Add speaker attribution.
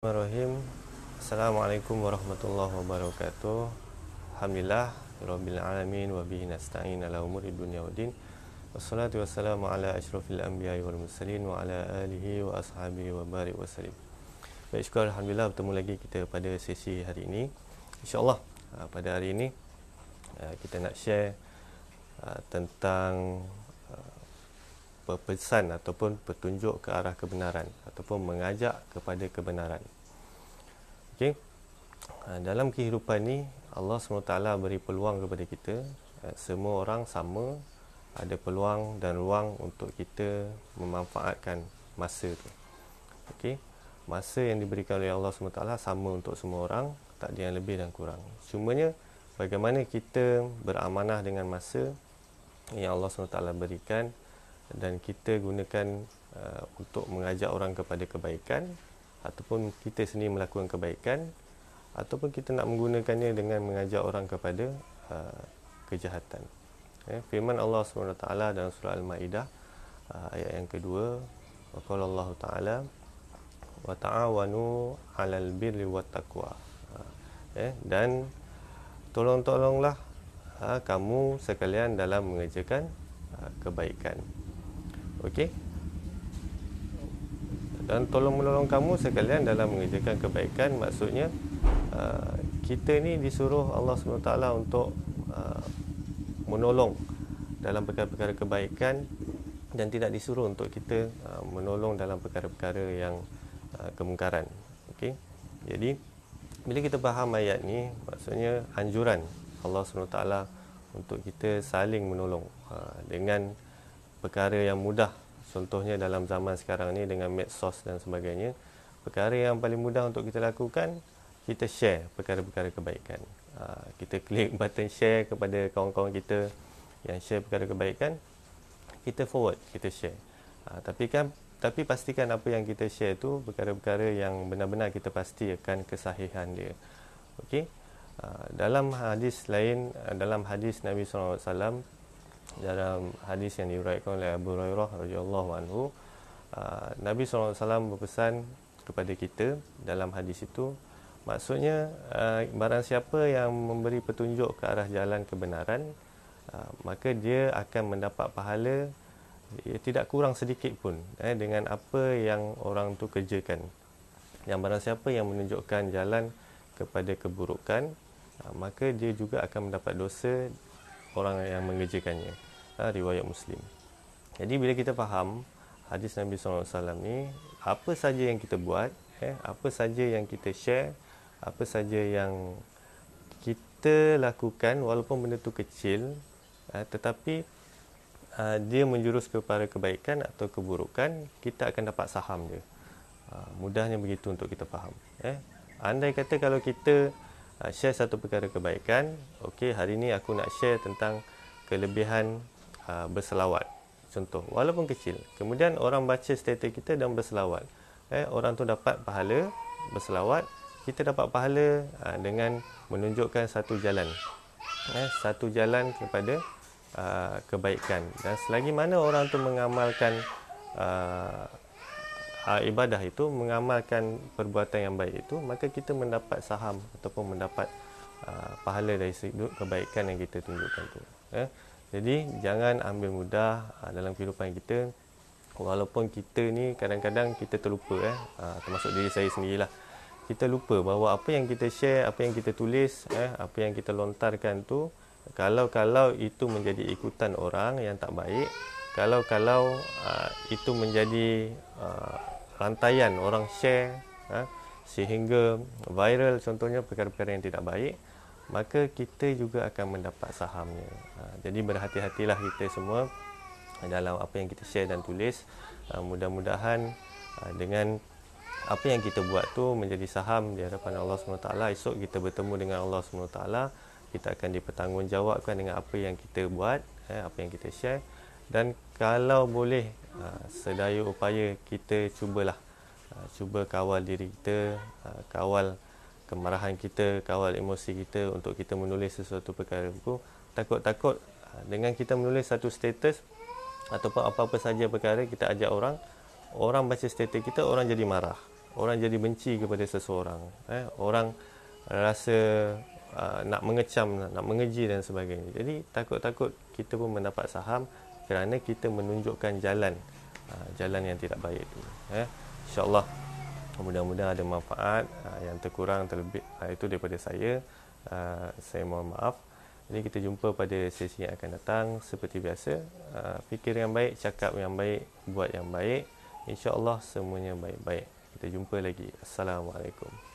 Speaker 1: Bismillahirrahmanirrahim. Assalamualaikum warahmatullahi wabarakatuh. Alhamdulillah rabbil alamin wa bihi nasta'in ala umuri dunya waddin. Wassalatu wassalamu ala asyrafil anbiya'i wal mursalin wa ala alihi wa ashabihi wa barik wa salim. Baik, syukur alhamdulillah bertemu lagi kita pada sesi hari ini. Insyaallah ah, pada hari ini ah, kita nak share ah, tentang pesan ataupun petunjuk ke arah kebenaran ataupun mengajak kepada kebenaran. Okey. Ah, dalam kehidupan ni Allah SWT beri peluang kepada kita eh, Semua orang sama Ada peluang dan ruang untuk kita memanfaatkan masa tu Okey, Masa yang diberikan oleh Allah SWT sama untuk semua orang Tak ada yang lebih dan kurang Cumanya bagaimana kita beramanah dengan masa Yang Allah SWT berikan dan kita gunakan uh, untuk mengajak orang kepada kebaikan ataupun kita sendiri melakukan kebaikan ataupun kita nak menggunakannya dengan mengajak orang kepada uh, kejahatan. Eh, firman Allah SWT dalam surah Al-Ma'idah uh, ayat yang kedua وَقَالَ اللَّهُ تَعَالَى وَتَعَوَنُوا عَلَى الْبِرِّ وَالتَّقْوَى eh, dan tolong-tolonglah uh, kamu sekalian dalam mengerjakan uh, kebaikan okey dan tolong menolong kamu sekalian dalam mengerjakan kebaikan maksudnya uh, kita ni disuruh Allah SWT untuk uh, menolong dalam perkara-perkara kebaikan dan tidak disuruh untuk kita uh, menolong dalam perkara-perkara yang uh, kemungkaran okey jadi bila kita faham ayat ni maksudnya anjuran Allah SWT untuk kita saling menolong uh, dengan perkara yang mudah contohnya dalam zaman sekarang ni dengan medsos dan sebagainya perkara yang paling mudah untuk kita lakukan kita share perkara-perkara kebaikan ah, kita klik button share kepada kawan-kawan kita yang share perkara kebaikan kita forward kita share ha, tapi kan tapi pastikan apa yang kita share tu perkara-perkara yang benar-benar kita pasti akan kesahihan dia okey ah, dalam hadis lain dalam hadis Nabi SAW dalam hadis yang diuraikan oleh Abu Hurairah radhiyallahu anhu ah, Nabi SAW berpesan kepada kita dalam hadis itu maksudnya uh, barang siapa yang memberi petunjuk ke arah jalan kebenaran ah, maka dia akan mendapat pahala ia ya, tidak kurang sedikit pun eh, dengan apa yang orang tu kerjakan yang barang siapa yang menunjukkan jalan kepada keburukan maka dia juga akan mendapat dosa orang yang mengerjakannya uh, riwayat muslim jadi bila kita faham hadis Nabi SAW alaihi ni apa saja yang kita buat eh apa saja yang kita share apa saja yang kita lakukan walaupun benda tu kecil uh, tetapi uh, dia menjurus kepada kebaikan atau keburukan kita akan dapat saham dia uh, mudahnya begitu untuk kita faham eh andai kata kalau kita Ah, share satu perkara kebaikan. Okey, hari ini aku nak share tentang kelebihan ah, berselawat. Contoh, walaupun kecil. Kemudian orang baca status kita dan berselawat. Eh, orang tu dapat pahala berselawat. Kita dapat pahala ah, dengan menunjukkan satu jalan. Eh, satu jalan kepada kebaikan. Dan selagi mana orang tu mengamalkan uh, ibadah itu mengamalkan perbuatan yang baik itu maka kita mendapat saham ataupun mendapat uh, pahala dari segi kebaikan yang kita tunjukkan tu eh? jadi jangan ambil mudah uh, dalam kehidupan kita walaupun kita ni kadang-kadang kita terlupa eh? uh, termasuk diri saya sendirilah kita lupa bahawa apa yang kita share apa yang kita tulis eh? apa yang kita lontarkan tu kalau-kalau itu menjadi ikutan orang yang tak baik kalau kalau uh, itu menjadi uh, rantaian orang share uh, sehingga viral contohnya perkara-perkara yang tidak baik maka kita juga akan mendapat sahamnya uh, jadi berhati-hatilah kita semua dalam apa yang kita share dan tulis uh, mudah-mudahan uh, dengan apa yang kita buat tu menjadi saham di hadapan Allah SWT esok kita bertemu dengan Allah SWT kita akan dipertanggungjawabkan dengan apa yang kita buat eh, apa yang kita share dan kalau boleh ah, sedaya upaya kita cubalah uh, cuba kawal diri kita ah, kawal kemarahan kita kawal emosi kita untuk kita menulis sesuatu perkara itu takut-takut dengan kita menulis satu status ataupun apa-apa saja perkara kita ajak orang orang baca status kita orang jadi marah orang jadi benci kepada seseorang eh orang rasa uh, nak mengecam nak mengeji dan sebagainya jadi takut-takut kita pun mendapat saham kerana kita menunjukkan jalan ha, jalan yang tidak baik itu eh insyaallah mudah mudah ada manfaat ha, yang terkurang terlebih ha, itu daripada saya saya mohon maaf jadi kita jumpa pada sesi yang akan datang seperti biasa fikir yang baik cakap yang baik buat yang baik insyaallah semuanya baik-baik kita jumpa lagi assalamualaikum